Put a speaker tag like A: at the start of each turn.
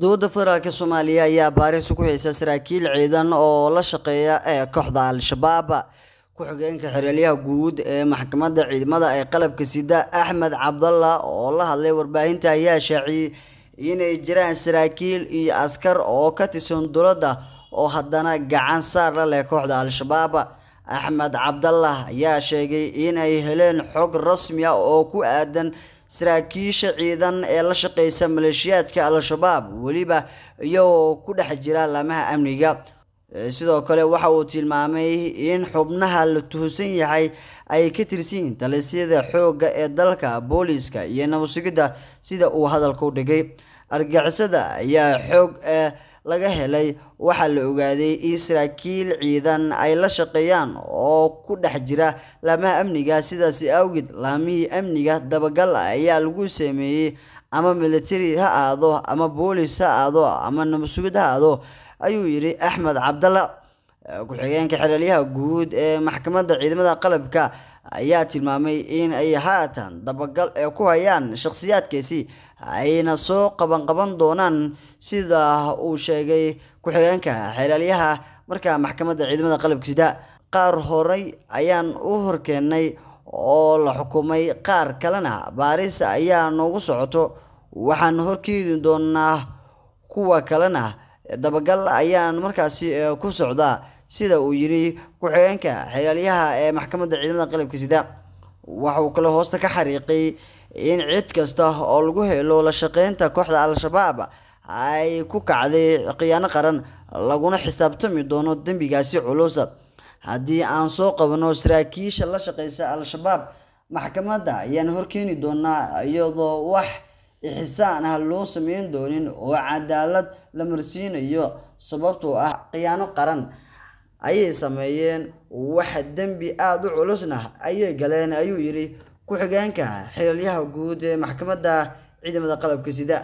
A: dowladda federaalk soomaaliya ayaa baaris ku xiisa saraakiil ciidan oo la shaqeeya ee eh, kooxda al-shabaab ku-xigeenka xeraalyaha guud ee maxkamadda ciidamada ee qalabka sida axmed cabdalla oo la hadlay warbaahinta ayaa shaaciyey inay jiraan saraakiil iyo askar oo ka tisan dowladda oo haddana gacan saar la leh kooxda al-shabaab axmed cabdallah ayaa sheegay inay heleen xog rasmi a ah oo ku aadan saraakiisha ciidan ee la shaqeysa maleeshiyaadka al-shabaab weliba iyagoo ku dhex jira laamaha amniga eh, sidoo kale waxa uu tilmaamay in xubnaha la tuhusan yahay ay ka tirsiyiin talisyada xoogga ee dalka booliiska iyo nabadsugidda sida uu hadalka u dhigay argixisada ayaa xoog eh, laga helay waxaa la ogaaday in saraakiil ciidan ay la shaqeeyaan oo ku dhex jira laamaha amniga sidaasi awgeed laamihii amniga dabagal ayaa lagu sameeyey ama militari ha aado ama boolis ha aado ama nabadsugid ha aado ayuu yidhi axmed cabdalla ku-xigeenka xeraalyaha guud ee maxkamadda ciidamada qalabka ayaa tilmaamay in ay haatan dabagal ee ku hayaan shakhsiyaadkaasi ayna soo qabanqaban doonaan sida uu sheegay ku-xigeenka xeelaalyaha marka maxkamadda ciidamada qalabka sida qaar horay ayaan u horkeennay oo la xukumay qaar kalena baaris ayaa noogu socoto waxaan horkeedi doonaa kuwa kalena dabagal ayaan markaasi e, ku socdaa sida uu yidhi ku-xigeenka xeelaalyaha ee maxkamadda ciidamada qalabka sida waxa uu kale hoosta ka xariiqay in cid kasta oo lagu helo la shaqeynta kooxda al-shabaab ay ku kacday khiyaano qaran laguna xisaabtami doono dembigaasi culus haddii aan soo qabno saraakiisha la shaqeysa al-shabaab maxkamadda ayaan horkeeni doonaa iyadoo wax ixsaan ah loo sameyn doonin oo cadaalad la marsiinayo sababtoo ah khiyaano qaran ayay sameeyeen wax dembi aada u culusna ayay galeen ayuu yidhi ku-xigeenka xililyaha guud ee maxkamadda ciidamada qalabka sida